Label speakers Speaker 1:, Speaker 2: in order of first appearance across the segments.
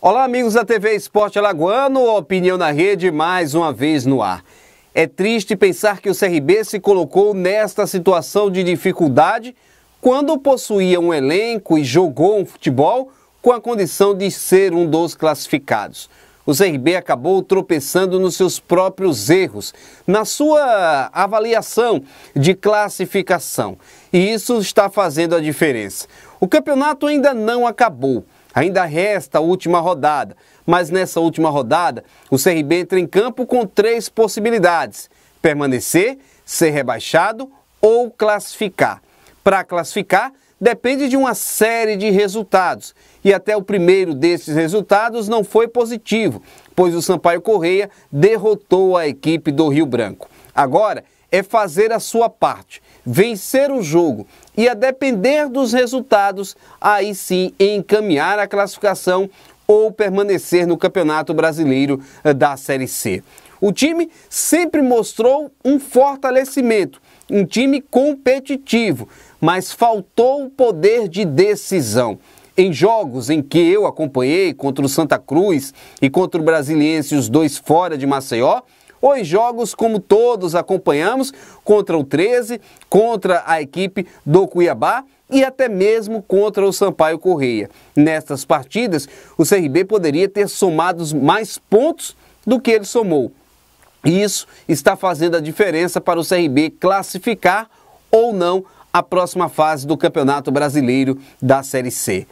Speaker 1: Olá, amigos da TV Esporte Alagoano, Opinião na Rede, mais uma vez no ar. É triste pensar que o CRB se colocou nesta situação de dificuldade quando possuía um elenco e jogou um futebol com a condição de ser um dos classificados. O CRB acabou tropeçando nos seus próprios erros, na sua avaliação de classificação. E isso está fazendo a diferença. O campeonato ainda não acabou Ainda resta a última rodada, mas nessa última rodada o CRB entra em campo com três possibilidades: permanecer, ser rebaixado ou classificar. Para classificar, depende de uma série de resultados. E até o primeiro desses resultados não foi positivo, pois o Sampaio Correia derrotou a equipe do Rio Branco. Agora é fazer a sua parte vencer o jogo e, a depender dos resultados, aí sim encaminhar a classificação ou permanecer no Campeonato Brasileiro eh, da Série C. O time sempre mostrou um fortalecimento, um time competitivo, mas faltou o poder de decisão. Em jogos em que eu acompanhei contra o Santa Cruz e contra o Brasiliense, os dois fora de Maceió, os jogos como todos acompanhamos, contra o 13, contra a equipe do Cuiabá e até mesmo contra o Sampaio Correia. Nestas partidas, o CRB poderia ter somado mais pontos do que ele somou. E isso está fazendo a diferença para o CRB classificar ou não a próxima fase do Campeonato Brasileiro da Série C.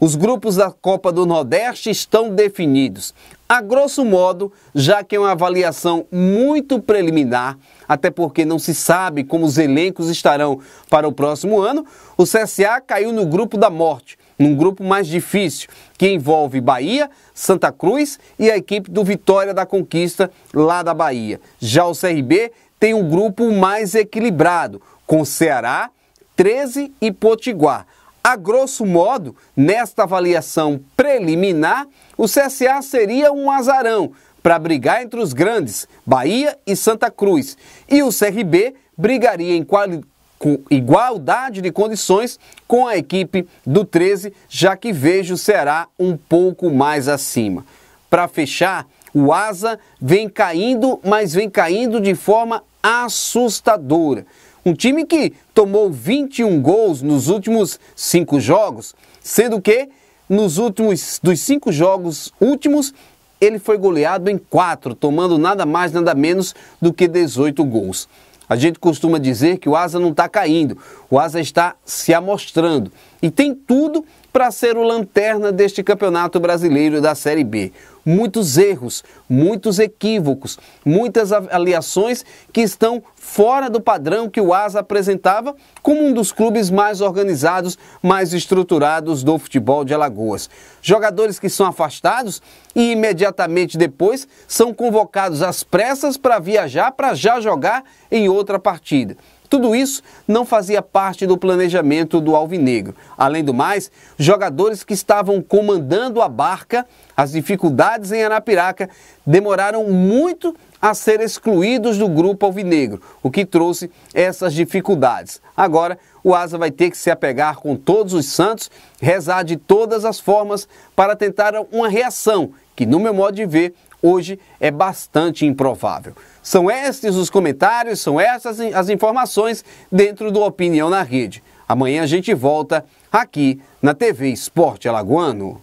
Speaker 1: Os grupos da Copa do Nordeste estão definidos. A grosso modo, já que é uma avaliação muito preliminar, até porque não se sabe como os elencos estarão para o próximo ano, o CSA caiu no grupo da morte, num grupo mais difícil, que envolve Bahia, Santa Cruz e a equipe do Vitória da Conquista lá da Bahia. Já o CRB tem um grupo mais equilibrado, com Ceará, 13 e Potiguar. A grosso modo, nesta avaliação preliminar, o CSA seria um azarão para brigar entre os grandes, Bahia e Santa Cruz, e o CRB brigaria em quali com igualdade de condições com a equipe do 13, já que vejo será um pouco mais acima. Para fechar, o Asa vem caindo, mas vem caindo de forma assustadora. Um time que tomou 21 gols nos últimos cinco jogos, sendo que nos últimos dos cinco jogos últimos ele foi goleado em quatro, tomando nada mais nada menos do que 18 gols. A gente costuma dizer que o Asa não está caindo, o Asa está se amostrando e tem tudo para ser o lanterna deste Campeonato Brasileiro da Série B. Muitos erros, muitos equívocos, muitas aliações que estão fora do padrão que o Asa apresentava como um dos clubes mais organizados, mais estruturados do futebol de Alagoas. Jogadores que são afastados e imediatamente depois são convocados às pressas para viajar para já jogar em outra partida. Tudo isso não fazia parte do planejamento do Alvinegro. Além do mais, jogadores que estavam comandando a barca, as dificuldades em Arapiraca, demoraram muito a ser excluídos do grupo alvinegro, o que trouxe essas dificuldades. Agora, o Asa vai ter que se apegar com todos os santos, rezar de todas as formas para tentar uma reação que, no meu modo de ver, hoje é bastante improvável. São estes os comentários, são essas as informações dentro do Opinião na Rede. Amanhã a gente volta aqui na TV Esporte Alagoano.